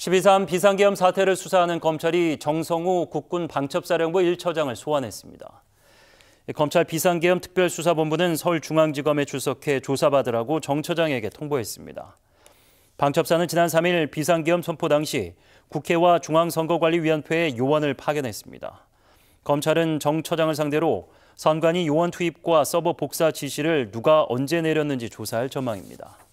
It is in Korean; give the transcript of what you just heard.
12.3 비상계엄 사태를 수사하는 검찰이 정성우 국군 방첩사령부 1처장을 소환했습니다. 검찰 비상계엄 특별수사본부는 서울중앙지검에 출석해 조사받으라고 정 처장에게 통보했습니다. 방첩사는 지난 3일 비상계엄 선포 당시 국회와 중앙선거관리위원회에 요원을 파견했습니다. 검찰은 정 처장을 상대로 선관위 요원 투입과 서버 복사 지시를 누가 언제 내렸는지 조사할 전망입니다.